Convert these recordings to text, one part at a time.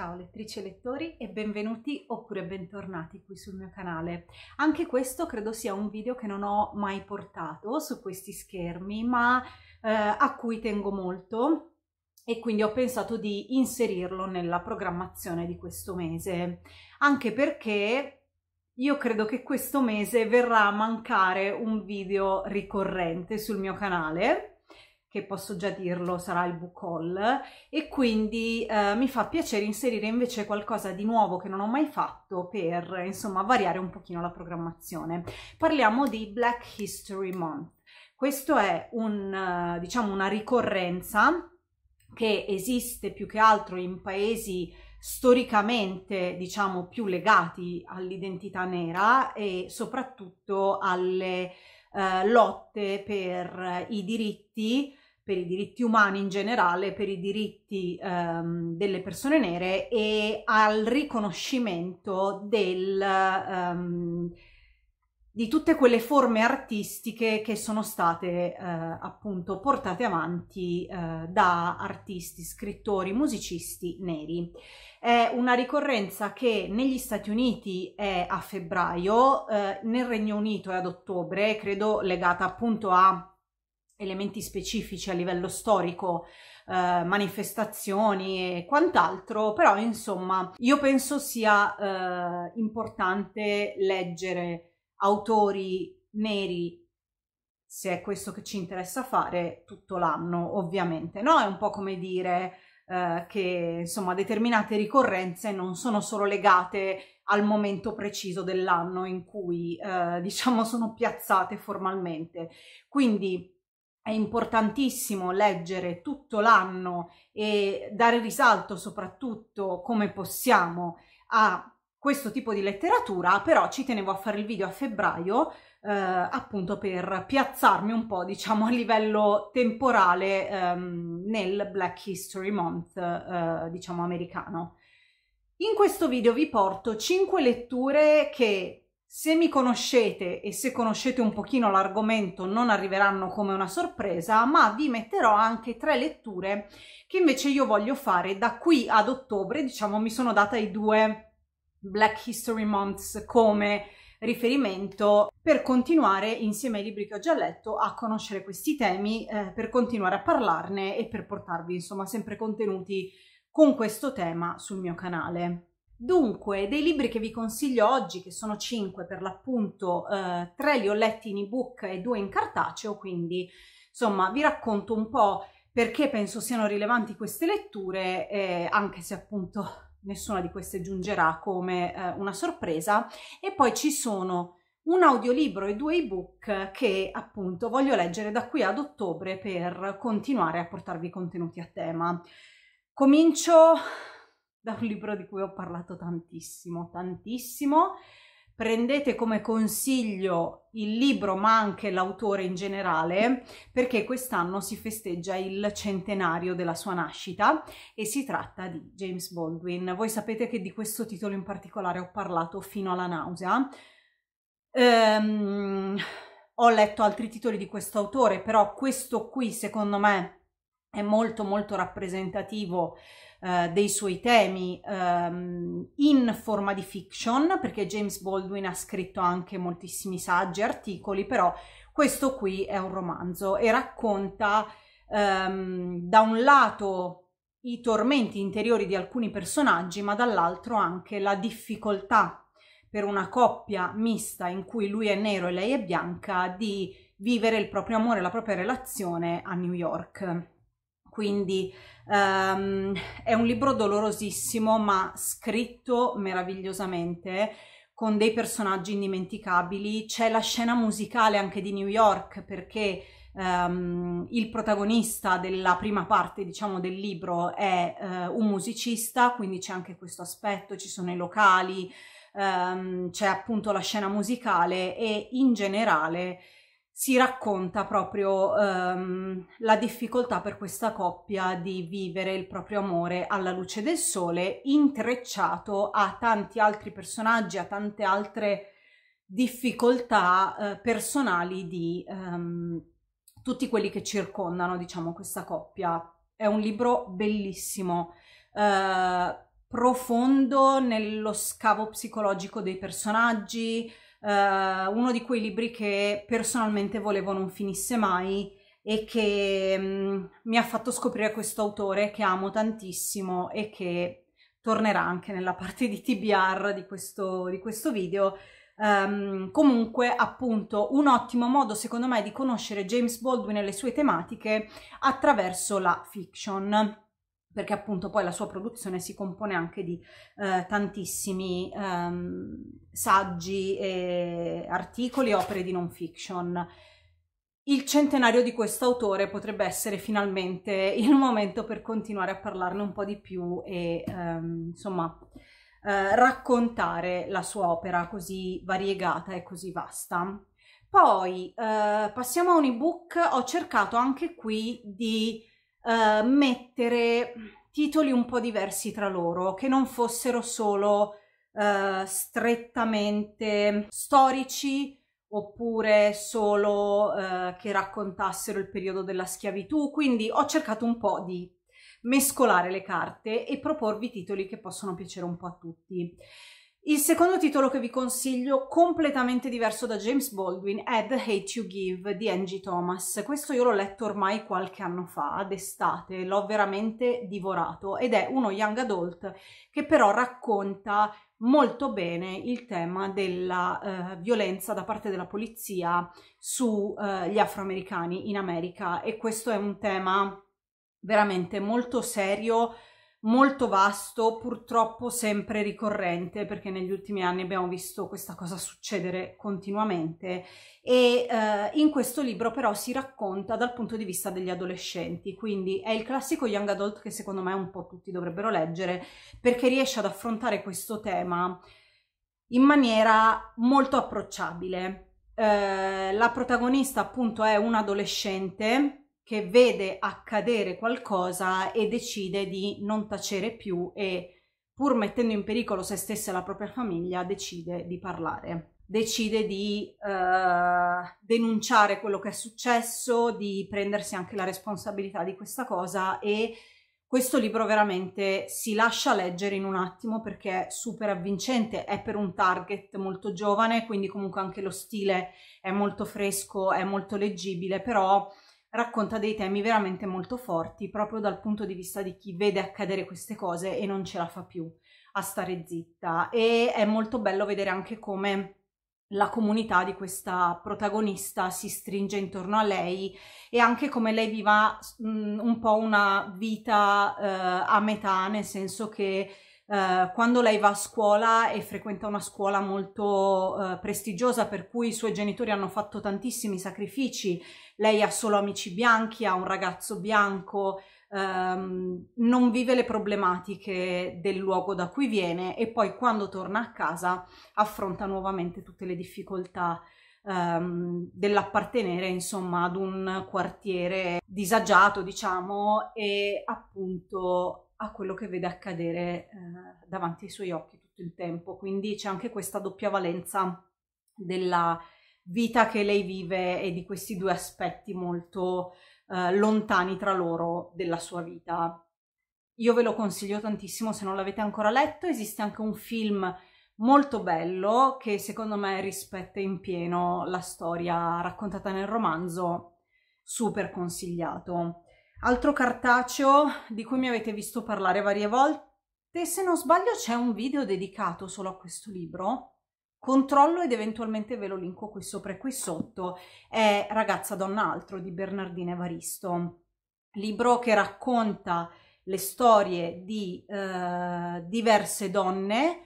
Ciao lettrici e lettori e benvenuti oppure bentornati qui sul mio canale. Anche questo credo sia un video che non ho mai portato su questi schermi ma eh, a cui tengo molto e quindi ho pensato di inserirlo nella programmazione di questo mese anche perché io credo che questo mese verrà a mancare un video ricorrente sul mio canale che posso già dirlo sarà il book haul e quindi eh, mi fa piacere inserire invece qualcosa di nuovo che non ho mai fatto per insomma variare un pochino la programmazione. Parliamo di Black History Month. Questo è un, eh, diciamo, una ricorrenza che esiste più che altro in paesi storicamente diciamo più legati all'identità nera e soprattutto alle eh, lotte per i diritti per i diritti umani in generale, per i diritti um, delle persone nere e al riconoscimento del, um, di tutte quelle forme artistiche che sono state uh, appunto portate avanti uh, da artisti, scrittori, musicisti neri. È una ricorrenza che negli Stati Uniti è a febbraio, uh, nel Regno Unito è ad ottobre, credo legata appunto a elementi specifici a livello storico, eh, manifestazioni e quant'altro, però insomma io penso sia eh, importante leggere autori neri se è questo che ci interessa fare tutto l'anno, ovviamente, no? È un po' come dire eh, che insomma determinate ricorrenze non sono solo legate al momento preciso dell'anno in cui eh, diciamo sono piazzate formalmente. Quindi è importantissimo leggere tutto l'anno e dare risalto soprattutto come possiamo a questo tipo di letteratura, però ci tenevo a fare il video a febbraio eh, appunto per piazzarmi un po' diciamo a livello temporale ehm, nel Black History Month eh, diciamo americano. In questo video vi porto 5 letture che se mi conoscete e se conoscete un pochino l'argomento non arriveranno come una sorpresa, ma vi metterò anche tre letture che invece io voglio fare da qui ad ottobre, diciamo mi sono data i due Black History Months come riferimento per continuare insieme ai libri che ho già letto a conoscere questi temi, eh, per continuare a parlarne e per portarvi insomma sempre contenuti con questo tema sul mio canale. Dunque, dei libri che vi consiglio oggi, che sono 5 per l'appunto, eh, 3 li ho letti in ebook e 2 in cartaceo, quindi insomma vi racconto un po' perché penso siano rilevanti queste letture, eh, anche se appunto nessuna di queste giungerà come eh, una sorpresa. E poi ci sono un audiolibro e due ebook che appunto voglio leggere da qui ad ottobre per continuare a portarvi contenuti a tema. Comincio da un libro di cui ho parlato tantissimo, tantissimo. Prendete come consiglio il libro, ma anche l'autore in generale, perché quest'anno si festeggia il centenario della sua nascita e si tratta di James Baldwin. Voi sapete che di questo titolo in particolare ho parlato fino alla nausea. Ehm, ho letto altri titoli di questo autore, però questo qui, secondo me, è molto molto rappresentativo eh, dei suoi temi ehm, in forma di fiction perché James Baldwin ha scritto anche moltissimi saggi e articoli però questo qui è un romanzo e racconta ehm, da un lato i tormenti interiori di alcuni personaggi ma dall'altro anche la difficoltà per una coppia mista in cui lui è nero e lei è bianca di vivere il proprio amore, la propria relazione a New York quindi um, è un libro dolorosissimo ma scritto meravigliosamente con dei personaggi indimenticabili. C'è la scena musicale anche di New York perché um, il protagonista della prima parte, diciamo, del libro è uh, un musicista, quindi c'è anche questo aspetto, ci sono i locali, um, c'è appunto la scena musicale e in generale si racconta proprio um, la difficoltà per questa coppia di vivere il proprio amore alla luce del sole, intrecciato a tanti altri personaggi, a tante altre difficoltà uh, personali di um, tutti quelli che circondano, diciamo, questa coppia. È un libro bellissimo, uh, profondo nello scavo psicologico dei personaggi, eh, uno di quei libri che personalmente volevo non finisse mai e che mh, mm, mi ha fatto scoprire questo autore che amo tantissimo e che tornerà anche nella parte di TBR di questo, di questo video. Um, comunque, appunto, un ottimo modo secondo me di conoscere James Baldwin e le sue tematiche attraverso la fiction perché appunto poi la sua produzione si compone anche di eh, tantissimi ehm, saggi, e articoli, opere di non fiction. Il centenario di questo autore potrebbe essere finalmente il momento per continuare a parlarne un po' di più e ehm, insomma eh, raccontare la sua opera così variegata e così vasta. Poi eh, passiamo a un ebook, ho cercato anche qui di eh, mettere titoli un po' diversi tra loro, che non fossero solo eh, strettamente storici oppure solo eh, che raccontassero il periodo della schiavitù, quindi ho cercato un po' di mescolare le carte e proporvi titoli che possono piacere un po' a tutti. Il secondo titolo che vi consiglio, completamente diverso da James Baldwin, è The Hate You Give di Angie Thomas. Questo io l'ho letto ormai qualche anno fa, d'estate, l'ho veramente divorato ed è uno young adult che però racconta molto bene il tema della eh, violenza da parte della polizia sugli eh, afroamericani in America e questo è un tema veramente molto serio molto vasto, purtroppo sempre ricorrente, perché negli ultimi anni abbiamo visto questa cosa succedere continuamente e eh, in questo libro però si racconta dal punto di vista degli adolescenti, quindi è il classico young adult che secondo me un po' tutti dovrebbero leggere perché riesce ad affrontare questo tema in maniera molto approcciabile. Eh, la protagonista appunto è un adolescente che vede accadere qualcosa e decide di non tacere più e pur mettendo in pericolo se stessa e la propria famiglia decide di parlare decide di eh, denunciare quello che è successo, di prendersi anche la responsabilità di questa cosa e questo libro veramente si lascia leggere in un attimo perché è super avvincente, è per un target molto giovane, quindi comunque anche lo stile è molto fresco, è molto leggibile, però racconta dei temi veramente molto forti proprio dal punto di vista di chi vede accadere queste cose e non ce la fa più a stare zitta e è molto bello vedere anche come la comunità di questa protagonista si stringe intorno a lei e anche come lei viva mh, mm, un po' una vita eh, a metà, nel senso che eh, quando lei va a scuola e frequenta una scuola molto eh, prestigiosa per cui i suoi genitori hanno fatto tantissimi sacrifici, lei ha solo amici bianchi, ha un ragazzo bianco, ehm, non vive le problematiche del luogo da cui viene e poi quando torna a casa affronta nuovamente tutte le difficoltà ehm, dell'appartenere insomma ad un quartiere disagiato diciamo e appunto a quello che vede accadere eh, davanti ai suoi occhi tutto il tempo. Quindi c'è anche questa doppia valenza della vita che lei vive e di questi due aspetti molto eh, lontani tra loro della sua vita. Io ve lo consiglio tantissimo se non l'avete ancora letto, esiste anche un film molto bello che secondo me rispetta in pieno la storia raccontata nel romanzo, super consigliato altro cartaceo di cui mi avete visto parlare varie volte. Se non sbaglio c'è un video dedicato solo a questo libro. Controllo ed eventualmente ve lo linko qui sopra e qui sotto. È Ragazza Donna Altro di Bernardina Evaristo, libro che racconta le storie di eh, diverse donne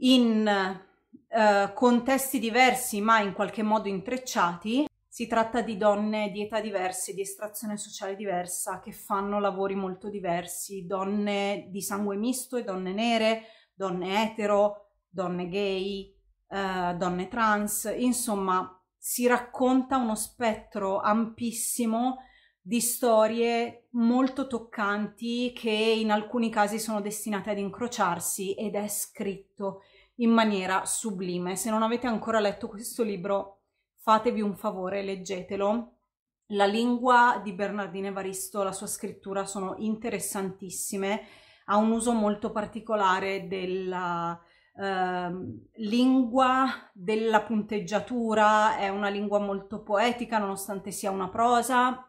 in eh, contesti diversi ma in qualche modo intrecciati si tratta di donne di età diverse, di estrazione sociale diversa, che fanno lavori molto diversi, donne di sangue misto e donne nere, donne etero, donne gay, eh, donne trans, insomma si racconta uno spettro ampissimo di storie molto toccanti che in alcuni casi sono destinate ad incrociarsi ed è scritto in maniera sublime. Se non avete ancora letto questo libro fatevi un favore, leggetelo. La lingua di Bernardino Evaristo, la sua scrittura sono interessantissime, ha un uso molto particolare della eh, lingua, della punteggiatura, è una lingua molto poetica nonostante sia una prosa.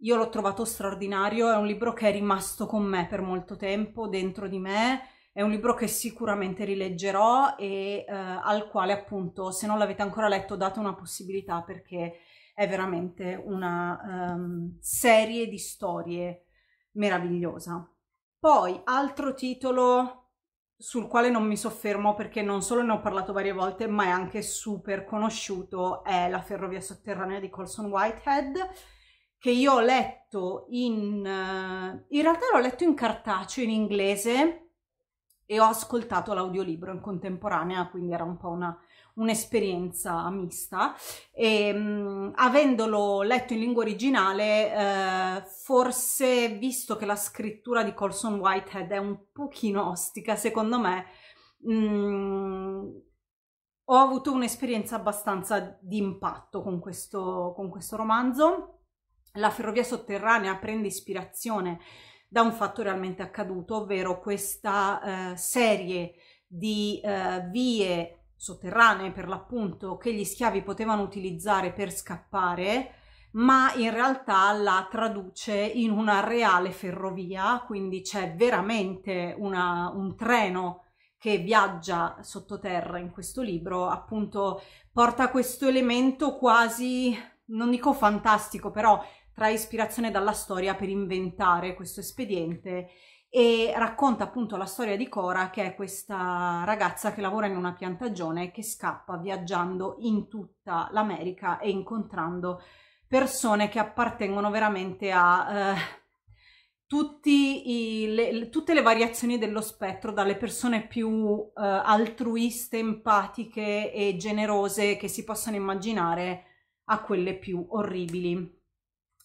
Io l'ho trovato straordinario, è un libro che è rimasto con me per molto tempo, dentro di me, è un libro che sicuramente rileggerò e eh, al quale appunto se non l'avete ancora letto date una possibilità perché è veramente una um, serie di storie meravigliosa. Poi altro titolo sul quale non mi soffermo perché non solo ne ho parlato varie volte, ma è anche super conosciuto, è La ferrovia sotterranea di Colson Whitehead, che io ho letto in... Eh, in realtà l'ho letto in cartaceo, in inglese, e ho ascoltato l'audiolibro in contemporanea, quindi era un po' una, un'esperienza mista e ehm, mh, avendolo letto in lingua originale eh, forse visto che la scrittura di Colson Whitehead è un pochino ostica secondo me mh, mm, ho avuto un'esperienza abbastanza di impatto con questo, con questo romanzo la ferrovia sotterranea prende ispirazione da un fatto realmente accaduto, ovvero questa eh, serie di eh, vie sotterranee per l'appunto che gli schiavi potevano utilizzare per scappare, ma in realtà la traduce in una reale ferrovia, quindi c'è veramente una, un treno che viaggia sottoterra in questo libro, appunto porta questo elemento quasi, non dico fantastico, però trae ispirazione dalla storia per inventare questo espediente e racconta appunto la storia di Cora che è questa ragazza che lavora in una piantagione che scappa viaggiando in tutta l'America e incontrando persone che appartengono veramente a eh, i, le, tutte le variazioni dello spettro, dalle persone più eh, altruiste, empatiche e generose che si possano immaginare a quelle più orribili.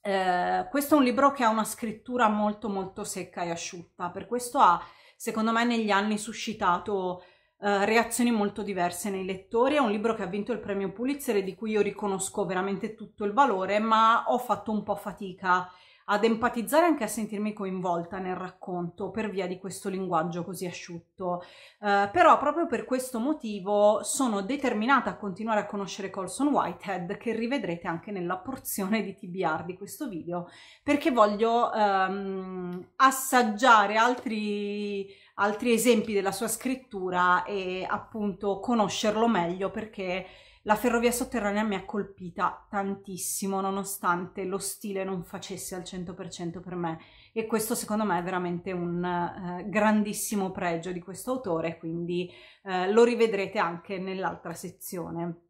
Eh, questo è un libro che ha una scrittura molto molto secca e asciutta, per questo ha, secondo me, negli anni suscitato eh, reazioni molto diverse nei lettori. È un libro che ha vinto il premio Pulitzer e di cui io riconosco veramente tutto il valore, ma ho fatto un po' fatica a ad empatizzare anche a sentirmi coinvolta nel racconto per via di questo linguaggio così asciutto. Eh, però proprio per questo motivo sono determinata a continuare a conoscere Colson Whitehead che rivedrete anche nella porzione di TBR di questo video perché voglio ehm, assaggiare altri, altri esempi della sua scrittura e appunto conoscerlo meglio perché la ferrovia sotterranea mi ha colpita tantissimo, nonostante lo stile non facesse al 100% per me. E questo secondo me è veramente un eh, grandissimo pregio di questo autore, quindi eh, lo rivedrete anche nell'altra sezione.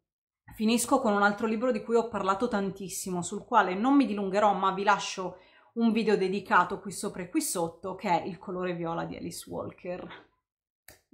Finisco con un altro libro di cui ho parlato tantissimo, sul quale non mi dilungherò, ma vi lascio un video dedicato qui sopra e qui sotto, che è Il colore viola di Alice Walker.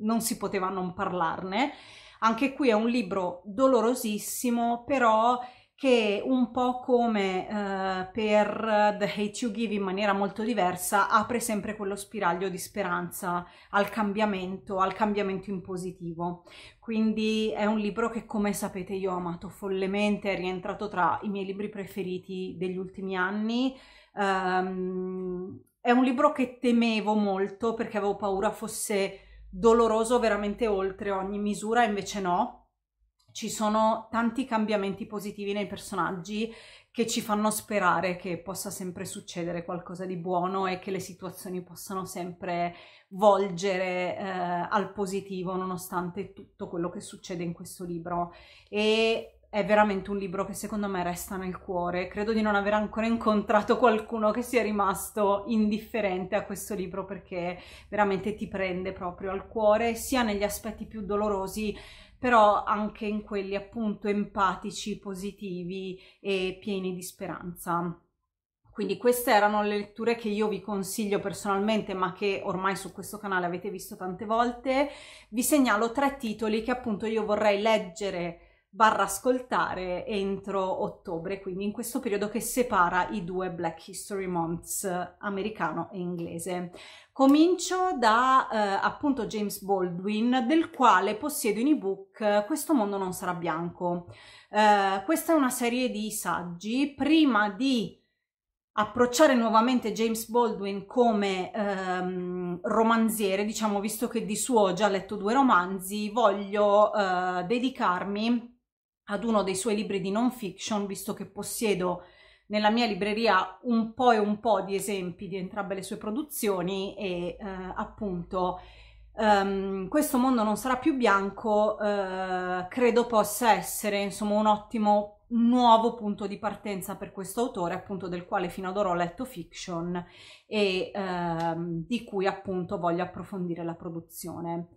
Non si poteva non parlarne. Anche qui è un libro dolorosissimo, però che un po' come eh, per eh, The Hate You Give in maniera molto diversa apre sempre quello spiraglio di speranza al cambiamento, al cambiamento in positivo. Quindi è un libro che come sapete io ho amato follemente, è rientrato tra i miei libri preferiti degli ultimi anni. Um, è un libro che temevo molto perché avevo paura fosse doloroso veramente oltre ogni misura, invece no. Ci sono tanti cambiamenti positivi nei personaggi che ci fanno sperare che possa sempre succedere qualcosa di buono e che le situazioni possano sempre volgere eh, al positivo nonostante tutto quello che succede in questo libro. E è veramente un libro che secondo me resta nel cuore. Credo di non aver ancora incontrato qualcuno che sia rimasto indifferente a questo libro perché veramente ti prende proprio al cuore, sia negli aspetti più dolorosi, però anche in quelli appunto empatici, positivi e pieni di speranza. Quindi queste erano le letture che io vi consiglio personalmente, ma che ormai su questo canale avete visto tante volte. Vi segnalo tre titoli che appunto io vorrei leggere barra ascoltare entro ottobre, quindi in questo periodo che separa i due Black History Months americano e inglese. Comincio da eh, appunto James Baldwin, del quale possiedo in ebook eh, Questo mondo non sarà bianco. Eh, questa è una serie di saggi. Prima di approcciare nuovamente James Baldwin come ehm, romanziere, diciamo, visto che di suo ho già letto due romanzi, voglio eh, dedicarmi ad uno dei suoi libri di non fiction, visto che possiedo nella mia libreria un po' e un po' di esempi di entrambe le sue produzioni e eh, appunto um, questo mondo non sarà più bianco eh, credo possa essere insomma un ottimo nuovo punto di partenza per questo autore appunto del quale fino ad ora ho letto fiction e eh, di cui appunto voglio approfondire la produzione.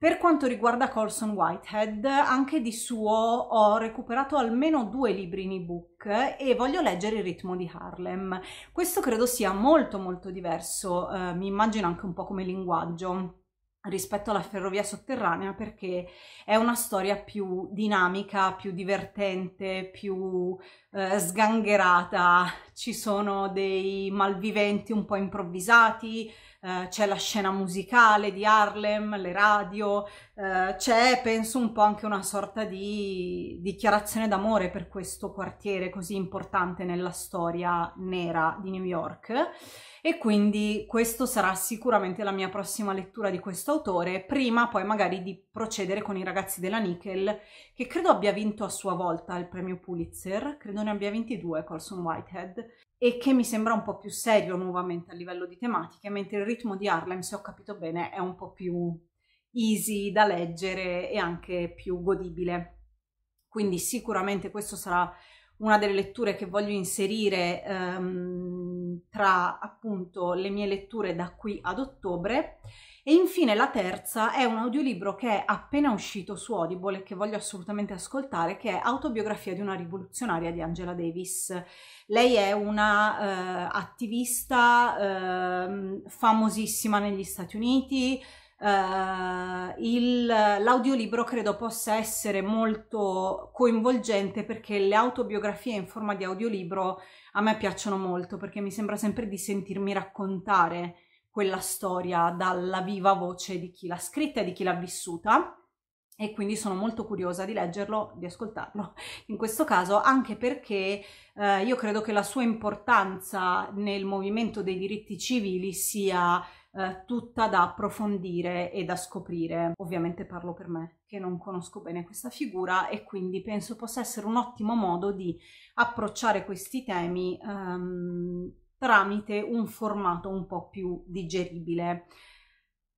Per quanto riguarda Colson Whitehead, anche di suo ho recuperato almeno due libri in ebook e voglio leggere Il ritmo di Harlem. Questo credo sia molto molto diverso, eh, mi immagino anche un po' come linguaggio rispetto alla ferrovia sotterranea perché è una storia più dinamica, più divertente, più eh, sgangherata, ci sono dei malviventi un po' improvvisati, eh, c'è la scena musicale di Harlem, le radio, eh, c'è penso un po' anche una sorta di dichiarazione d'amore per questo quartiere così importante nella storia nera di New York e quindi questo sarà sicuramente la mia prossima lettura di questo autore, prima poi magari di procedere con i ragazzi della Nickel, che credo abbia vinto a sua volta il premio Pulitzer, credo ne abbia vinti due Colson Whitehead, e che mi sembra un po' più serio nuovamente a livello di tematiche, mentre il ritmo di Harlem, se ho capito bene, è un po' più easy da leggere e anche più godibile. Quindi sicuramente questa sarà una delle letture che voglio inserire ehm, tra appunto le mie letture da qui ad ottobre e infine la terza è un audiolibro che è appena uscito su Audible e che voglio assolutamente ascoltare, che è Autobiografia di una rivoluzionaria di Angela Davis. Lei è una eh, attivista eh, famosissima negli Stati Uniti. Eh, il, l'audiolibro credo possa essere molto coinvolgente perché le autobiografie in forma di audiolibro a me piacciono molto perché mi sembra sempre di sentirmi raccontare quella storia dalla viva voce di chi l'ha scritta e di chi l'ha vissuta e quindi sono molto curiosa di leggerlo, di ascoltarlo in questo caso, anche perché eh, io credo che la sua importanza nel movimento dei diritti civili sia eh, tutta da approfondire e da scoprire. Ovviamente parlo per me, che non conosco bene questa figura e quindi penso possa essere un ottimo modo di approcciare questi temi. Um, tramite un formato un po' più digeribile.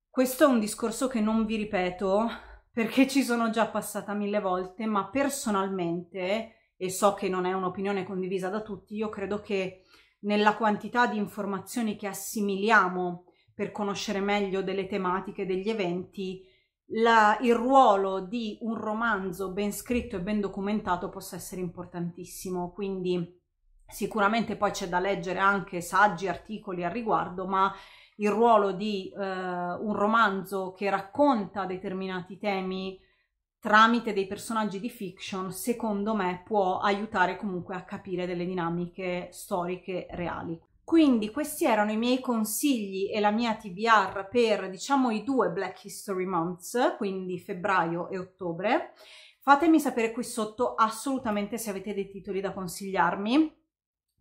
Questo è un discorso che non vi ripeto perché ci sono già passata mille volte, ma personalmente, e so che non è un'opinione condivisa da tutti, io credo che nella quantità di informazioni che assimiliamo per conoscere meglio delle tematiche, degli eventi, la, il ruolo di un romanzo ben scritto e ben documentato possa essere importantissimo. Quindi Sicuramente poi c'è da leggere anche saggi, articoli al riguardo, ma il ruolo di eh, un romanzo che racconta determinati temi tramite dei personaggi di fiction, secondo me può aiutare comunque a capire delle dinamiche storiche reali. Quindi questi erano i miei consigli e la mia TBR per diciamo i due Black History Months, quindi febbraio e ottobre. Fatemi sapere qui sotto assolutamente se avete dei titoli da consigliarmi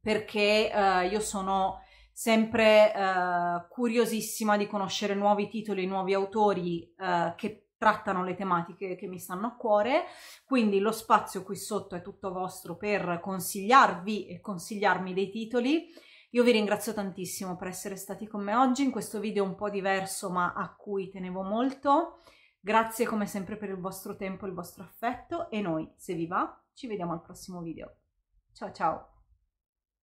perché eh, io sono sempre eh, curiosissima di conoscere nuovi titoli, nuovi autori eh, che trattano le tematiche che mi stanno a cuore, quindi lo spazio qui sotto è tutto vostro per consigliarvi e consigliarmi dei titoli. Io vi ringrazio tantissimo per essere stati con me oggi in questo video un po' diverso ma a cui tenevo molto. Grazie come sempre per il vostro tempo e il vostro affetto e noi, se vi va, ci vediamo al prossimo video. Ciao ciao!